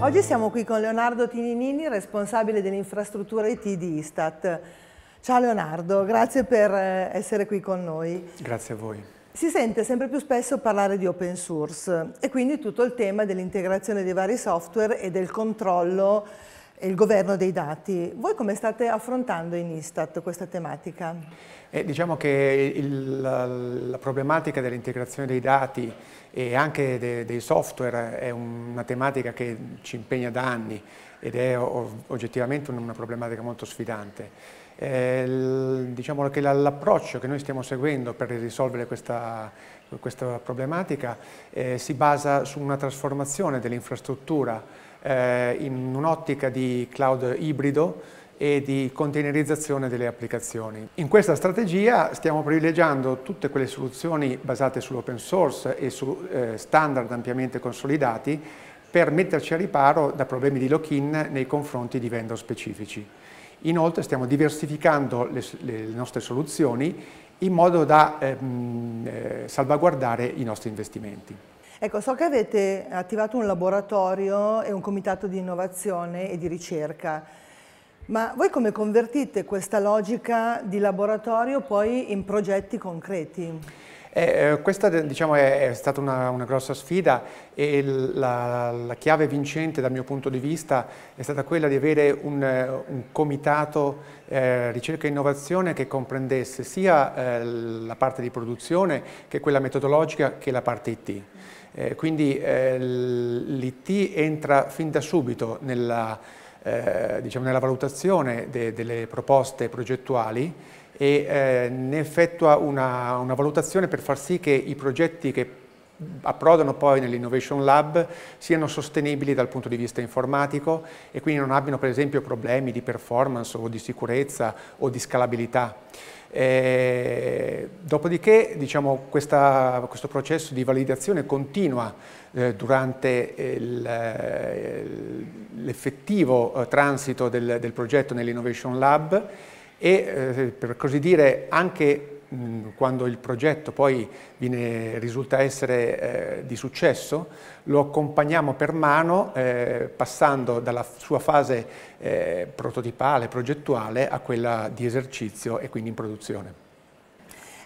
Oggi siamo qui con Leonardo Tininini, responsabile dell'infrastruttura IT di Istat. Ciao Leonardo, grazie per eh, essere qui con noi. Grazie a voi. Si sente sempre più spesso parlare di open source e quindi tutto il tema dell'integrazione dei vari software e del controllo il governo dei dati. Voi come state affrontando in Istat questa tematica? Eh, diciamo che il, la, la, problematica dell'integrazione dei dati e anche de, dei software è una tematica che ci impegna da anni ed è oggettivamente una problematica molto sfidante. Eh, diciamo che l'approccio che noi stiamo seguendo per risolvere questa, questa problematica eh, si basa su una trasformazione dell'infrastruttura eh, in un'ottica di cloud ibrido e di containerizzazione delle applicazioni. In questa strategia stiamo privilegiando tutte quelle soluzioni basate sull'open source e su eh, standard ampiamente consolidati per metterci a riparo da problemi di lock-in nei confronti di vendor specifici. Inoltre stiamo diversificando le, le nostre soluzioni in modo da ehm, eh, salvaguardare i nostri investimenti. Ecco, so che avete attivato un laboratorio e un comitato di innovazione e di ricerca, ma voi come convertite questa logica di laboratorio poi in progetti concreti? Eh, eh questa diciamo, è, è, stata una, una, grossa sfida e la, la, chiave vincente dal mio punto di vista è stata quella di avere un, eh, un comitato eh, ricerca e innovazione che comprendesse sia eh, la parte di produzione che quella metodologica che la parte IT. Eh, quindi eh, l'IT entra fin da subito nella, eh, diciamo nella valutazione de delle proposte progettuali e eh, ne effettua una, una valutazione per far sì che i progetti che approdano poi nell'Innovation Lab siano sostenibili dal punto di vista informatico e quindi non abbiano per esempio problemi di performance o di sicurezza o di scalabilità. E, eh, dopodiché diciamo, questa, questo processo di validazione continua eh, durante eh, l'effettivo eh, transito del, del progetto nell'Innovation Lab e eh, per così dire anche quando il progetto poi viene, risulta essere eh, di successo, lo accompagniamo per mano eh, passando dalla sua fase eh, prototipale, progettuale, a quella di esercizio e quindi in produzione.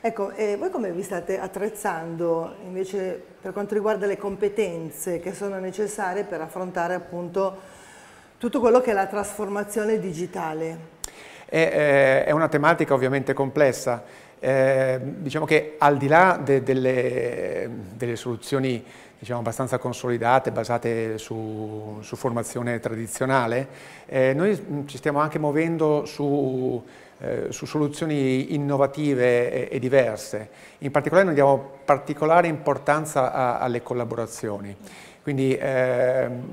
Ecco, e eh, voi come vi state attrezzando invece per quanto riguarda le competenze che sono necessarie per affrontare appunto tutto quello che è la trasformazione digitale? Eh, eh, è una tematica ovviamente complessa eh, diciamo che al di là de, delle, delle, soluzioni diciamo, abbastanza consolidate, basate su, su formazione tradizionale, eh, noi mm, ci stiamo anche muovendo su, eh, su soluzioni innovative e, e, diverse. In particolare noi diamo particolare importanza a, alle collaborazioni. Quindi ehm,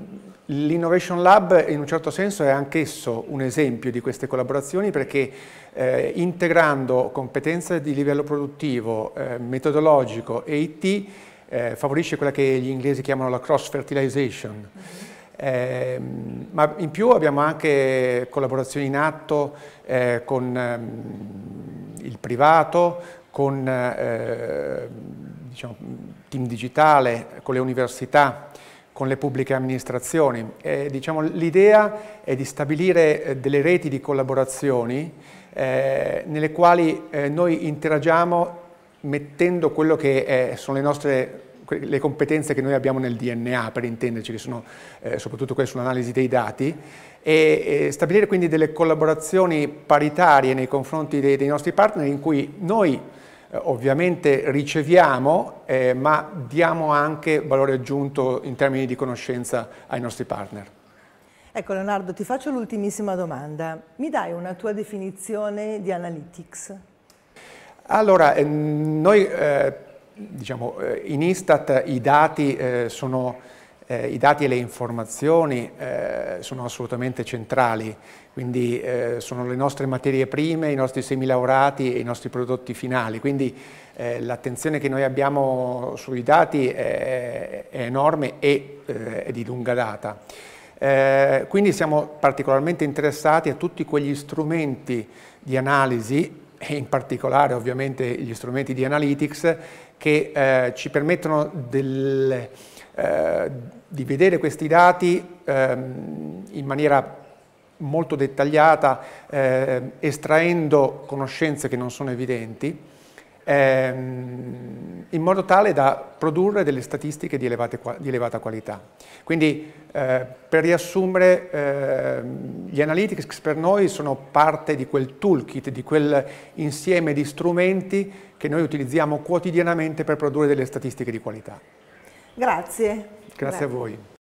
l'Innovation Lab in un certo senso è anch'esso un esempio di queste collaborazioni perché eh, integrando competenze di livello produttivo, eh, metodologico e IT eh, favorisce quella che gli inglesi chiamano la cross fertilization. Eh, ma in più abbiamo anche collaborazioni in atto eh, con ehm, il privato, con eh, diciamo, team digitale, con le università, con le pubbliche amministrazioni. Diciamo, L'idea è di stabilire eh, delle reti di collaborazioni eh, nelle quali eh, noi interagiamo mettendo quello che è, eh, sono le nostre le competenze che noi abbiamo nel DNA, per intenderci, che sono eh, soprattutto quelle sull'analisi dei dati, e, e, stabilire quindi delle collaborazioni paritarie nei confronti dei, dei nostri partner in cui noi eh, ovviamente riceviamo, eh, ma diamo anche valore aggiunto in termini di conoscenza ai nostri partner. Ecco Leonardo, ti faccio l'ultimissima domanda. Mi dai una tua definizione di analytics? Allora, eh, noi eh, diciamo, eh, in Istat i dati sono eh, i dati e le informazioni eh, sono assolutamente centrali, quindi eh, sono le nostre materie prime, i nostri semilavorati e i nostri prodotti finali, quindi eh, l'attenzione che noi abbiamo sui dati è, è enorme e eh, è di lunga data. Eh, quindi siamo particolarmente interessati a tutti quegli strumenti di analisi e in particolare ovviamente gli strumenti di analytics che eh, ci permettono del, eh, di vedere questi dati ehm, in maniera molto dettagliata, ehm, estraendo conoscenze che non sono evidenti, ehm, in modo tale da produrre delle statistiche di, elevate, di elevata qualità. Quindi eh, per riassumere, eh, gli analytics per noi sono parte di quel toolkit, di quel insieme di strumenti che noi utilizziamo quotidianamente per produrre delle statistiche di qualità. Grazie. Grazie, Grazie. a voi.